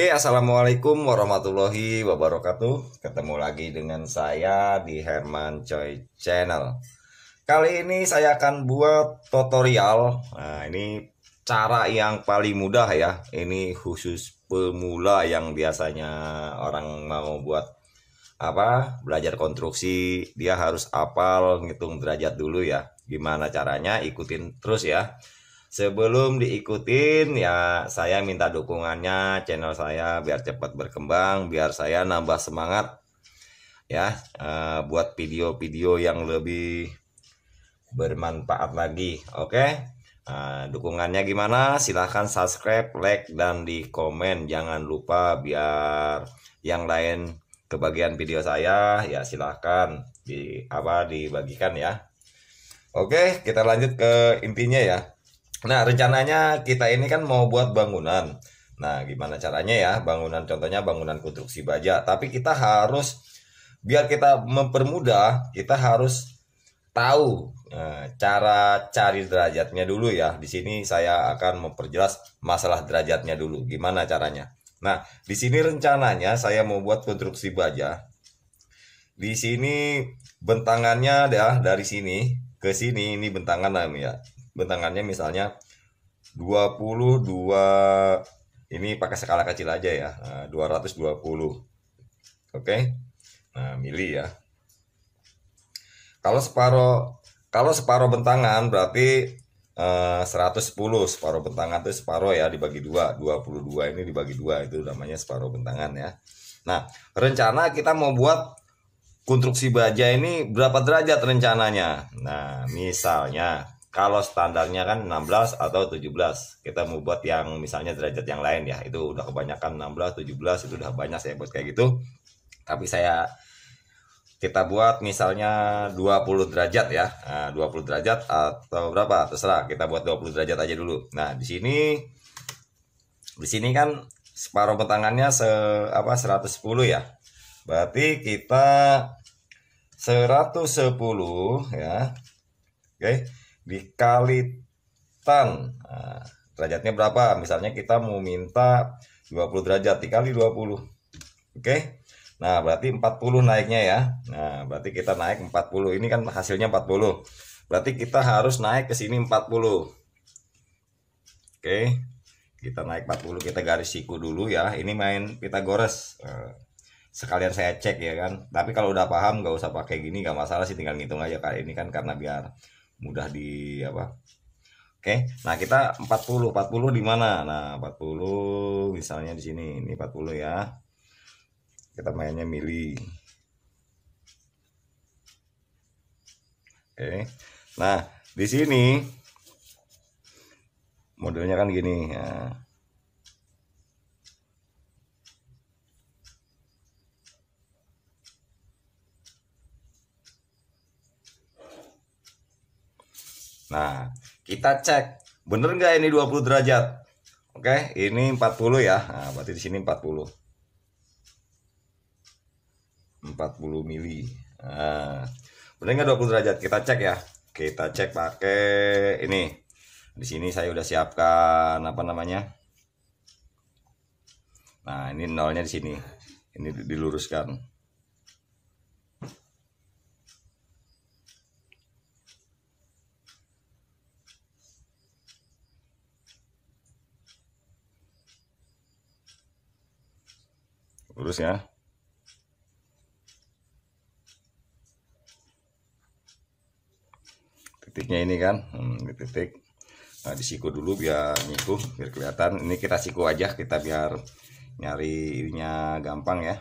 Oke, assalamualaikum warahmatullahi wabarakatuh. Ketemu lagi dengan saya di Herman Choi Channel. Kali ini saya akan buat tutorial. Nah, ini cara yang paling mudah ya. Ini khusus pemula yang biasanya orang mau buat apa? Belajar konstruksi, dia harus apal ngitung derajat dulu ya. Gimana caranya? Ikutin terus ya. Sebelum diikutin ya saya minta dukungannya channel saya biar cepat berkembang, biar saya nambah semangat ya uh, buat video-video yang lebih bermanfaat lagi. Oke. Okay? Uh, eh, dukungannya gimana? Silahkan subscribe, like dan di komen. Jangan lupa biar yang lain kebagian video saya ya silahkan di apa dibagikan ya. Oke, okay, kita lanjut ke intinya ya. Nah, rencananya kita ini kan mau buat bangunan. Nah, gimana caranya ya? Bangunan contohnya bangunan konstruksi baja, tapi kita harus biar kita mempermudah, kita harus tahu eh, cara cari derajatnya dulu ya. Di sini saya akan memperjelas masalah derajatnya dulu. Gimana caranya? Nah, di sini rencananya saya mau buat konstruksi baja. Di sini bentangannya dah dari sini ke sini ini bentangan ya bentangannya misalnya 22 ini pakai skala kecil aja ya 220 nah, oke okay? nah mili ya kalau separo, kalau separo bentangan berarti eh, 110 separo bentangan itu separo ya dibagi dua 22 ini dibagi dua itu namanya separo bentangan ya nah rencana kita mau buat konstruksi baja ini berapa derajat rencananya nah misalnya kalau standarnya kan 16 atau 17 kita mau buat yang misalnya derajat yang lain ya itu udah kebanyakan 16 17 itu udah banyak saya buat kayak gitu tapi saya kita buat misalnya 20 derajat ya 20 nah, derajat atau berapa terserah kita buat 20 derajat aja dulu nah di sini di sini kan separuh petangannya se apa 110 ya berarti kita 110 ya oke okay dikali tan. Nah, derajatnya berapa? Misalnya kita mau minta 20 derajat dikali 20. Oke. Nah, berarti 40 naiknya ya. Nah, berarti kita naik 40. Ini kan hasilnya 40. Berarti kita harus naik ke sini 40. Oke. Kita naik 40, kita garis siku dulu ya. Ini main Pitagoras. Eh, sekalian saya cek ya kan. Tapi kalau udah paham nggak usah pakai gini nggak masalah sih tinggal ngitung aja kali ini kan karena biar mudah di apa Oke, nah kita 40, 40 di mana? Nah, 40 misalnya di sini, ini 40 ya. Kita mainnya mili. Oke. Nah, di sini modelnya kan gini ya. Nah, kita cek bener nggak ini 20 derajat? Oke, ini 40 ya. Nah, berarti di sini 40. 40 mili. Nah, bener nggak 20 derajat? Kita cek ya. Kita cek pakai ini. Di sini saya udah siapkan apa namanya? Nah, ini nolnya di sini. Ini diluruskan. lurus ya titiknya ini kan hmm, ini titik nah, disiku dulu biar nyiku biar kelihatan ini kita siku aja kita biar nyari ininya gampang ya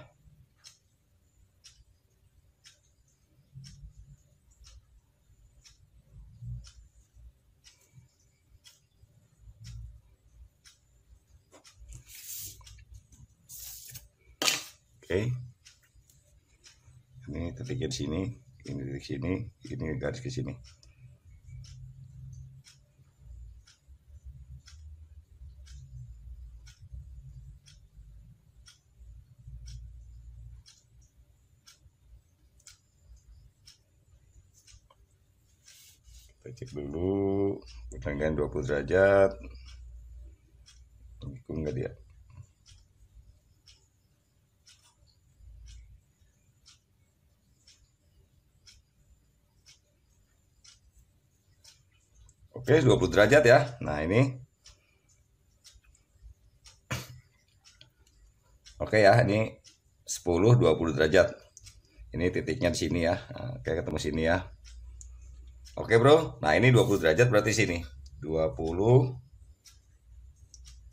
okay. ini titiknya di sini ini titik sini ini garis ke sini kita cek dulu pertengahnya 20 derajat ikut nggak dia Oke, 20 derajat ya. Nah, ini. Oke ya, ini 10 20 derajat. Ini titiknya di sini ya. Oke, ketemu sini ya. Oke, Bro. Nah, ini 20 derajat berarti sini. 20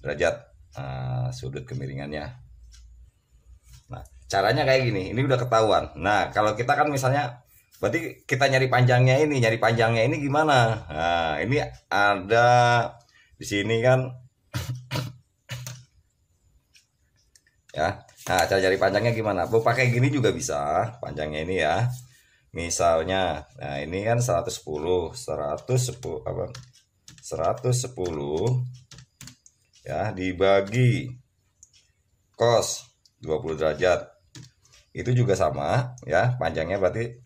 derajat nah, sudut kemiringannya. Nah, caranya kayak gini. Ini udah ketahuan. Nah, kalau kita kan misalnya Berarti kita nyari panjangnya ini, nyari panjangnya ini gimana? Nah, ini ada di sini kan. ya. Nah, cara cari panjangnya gimana? Mau pakai gini juga bisa, panjangnya ini ya. Misalnya, nah ini kan 110, 110 apa? 110 ya dibagi cos 20 derajat. Itu juga sama ya, panjangnya berarti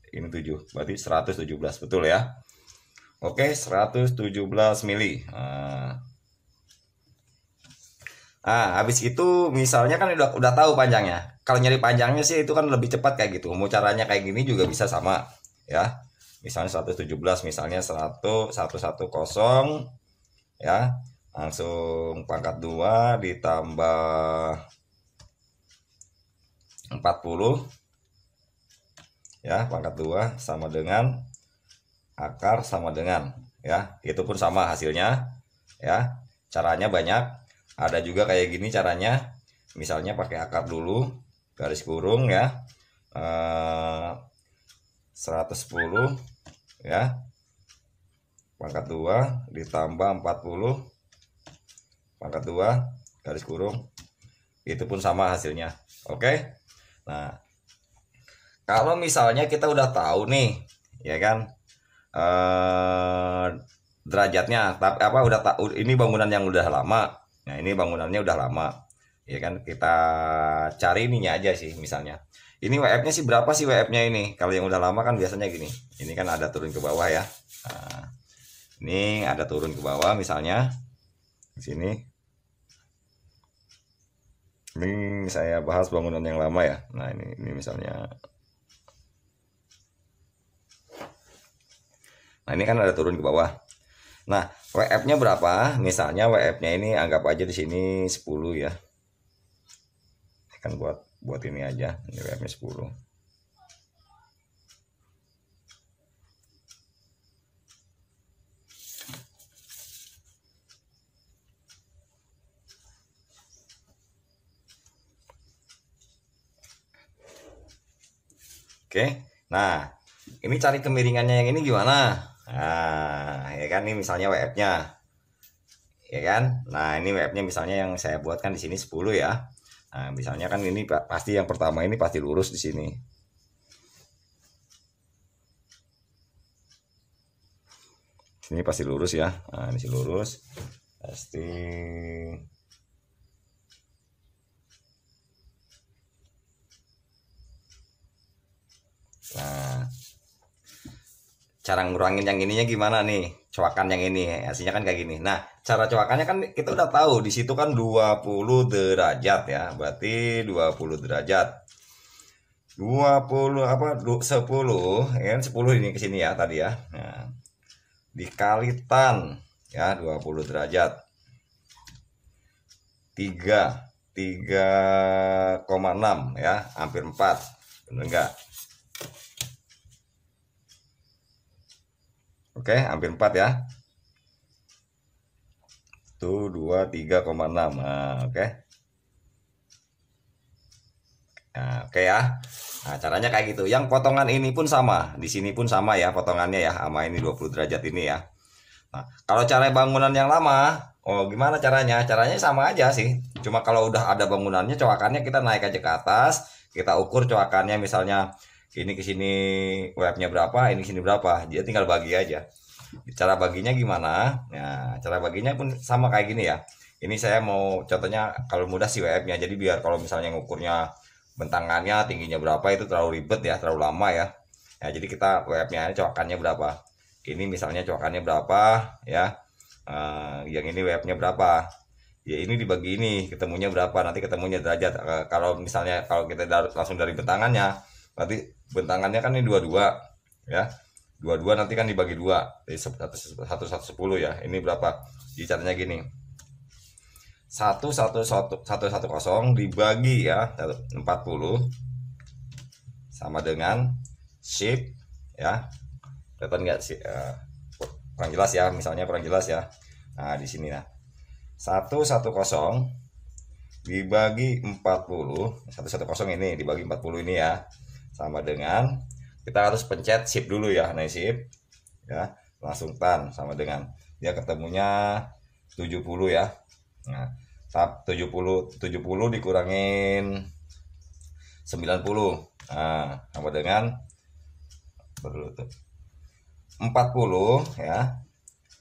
ini 7 berarti 117 betul ya oke 117 mili nah. Nah, habis itu misalnya kan udah udah tahu panjangnya. Kalau nyari panjangnya sih itu kan lebih cepat kayak gitu. Mau caranya kayak gini juga bisa sama, ya. Misalnya 117, misalnya 100, 110, ya. Langsung pangkat 2 ditambah 40 ya pangkat 2 sama dengan akar sama dengan ya itu pun sama hasilnya ya caranya banyak ada juga kayak gini caranya misalnya pakai akar dulu garis kurung ya e, eh, 110 ya pangkat 2 ditambah 40 pangkat 2 garis kurung itu pun sama hasilnya oke nah kalau misalnya kita udah tahu nih ya kan eh, derajatnya tapi apa udah tahu ini bangunan yang udah lama nah ini bangunannya udah lama ya kan kita cari ininya aja sih misalnya ini WF-nya sih berapa sih WF-nya ini kalau yang udah lama kan biasanya gini ini kan ada turun ke bawah ya nah, ini ada turun ke bawah misalnya di sini ini saya bahas bangunan yang lama ya nah ini ini misalnya Nah ini kan ada turun ke bawah. Nah WF-nya berapa? Misalnya WF-nya ini anggap aja di sini 10 ya. Saya akan buat buat ini aja. Ini WF-nya 10. Oke. Nah, ini cari kemiringannya yang ini gimana? Nah, ya kan ini misalnya WF-nya. Ya kan? Nah, ini WF-nya misalnya yang saya buatkan di sini 10 ya. Nah, misalnya kan ini pasti yang pertama ini pasti lurus di sini. Ini pasti lurus ya. Nah, ini lurus. Pasti Nah, cara ngurangin yang ininya gimana nih cuakan yang ini hasilnya kan kayak gini nah cara cuakannya kan kita udah tahu di situ kan 20 derajat ya berarti 20 derajat 20 apa 10 ya 10 kan? ini kesini ya tadi ya nah, dikali tan ya 20 derajat 3 3,6 ya hampir 4 bener enggak Oke, hampir 4 ya. Tuh, 2, 3,6. Nah, oke. Nah, oke ya. Nah, caranya kayak gitu. Yang potongan ini pun sama. Di sini pun sama ya potongannya ya. Sama ini 20 derajat ini ya. Nah, kalau cara bangunan yang lama, oh gimana caranya? Caranya sama aja sih. Cuma kalau udah ada bangunannya, coakannya kita naik aja ke atas. Kita ukur coakannya misalnya ini ke sini webnya berapa ini sini berapa dia tinggal bagi aja cara baginya gimana nah cara baginya pun sama kayak gini ya ini saya mau contohnya kalau mudah sih webnya jadi biar kalau misalnya ngukurnya bentangannya tingginya berapa itu terlalu ribet ya terlalu lama ya ya jadi kita webnya cowokannya berapa ini misalnya cowokannya berapa ya uh, yang ini webnya berapa ya ini dibagi ini ketemunya berapa nanti ketemunya derajat uh, kalau misalnya kalau kita langsung dari bentangannya nanti bentangannya kan ini dua-dua ya dua-dua nanti kan dibagi dua jadi satu, satu sepuluh ya ini berapa jadi gini satu satu satu satu satu kosong dibagi ya empat puluh sama dengan shift ya kelihatan nggak sih uh, kurang jelas ya misalnya kurang jelas ya nah di sini nah satu satu kosong dibagi empat puluh satu satu kosong ini dibagi empat puluh ini ya sama dengan kita harus pencet shift dulu ya naik shift ya langsung tan sama dengan dia ketemunya 70 ya nah 70 70 dikurangin 90 nah sama dengan berlutut 40 ya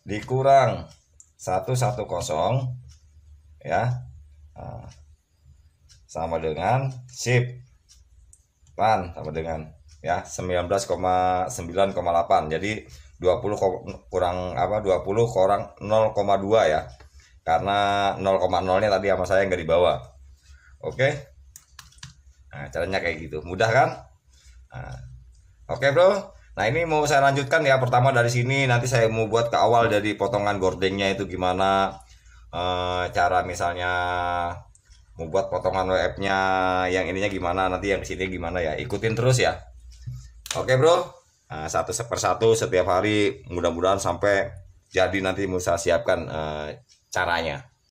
dikurang 110 ya nah, sama dengan shift sama dengan ya 19,9,8 jadi 20 kurang apa 20 kurang 0,2 ya karena 0,0 nya tadi sama saya nggak dibawa oke nah caranya kayak gitu mudah kan nah, oke bro nah ini mau saya lanjutkan ya pertama dari sini nanti saya mau buat ke awal dari potongan gordengnya itu gimana e, cara misalnya membuat potongan WF-nya yang ininya gimana nanti yang sini gimana ya ikutin terus ya oke bro nah, satu persatu setiap hari mudah-mudahan sampai jadi nanti Musa siapkan eh, caranya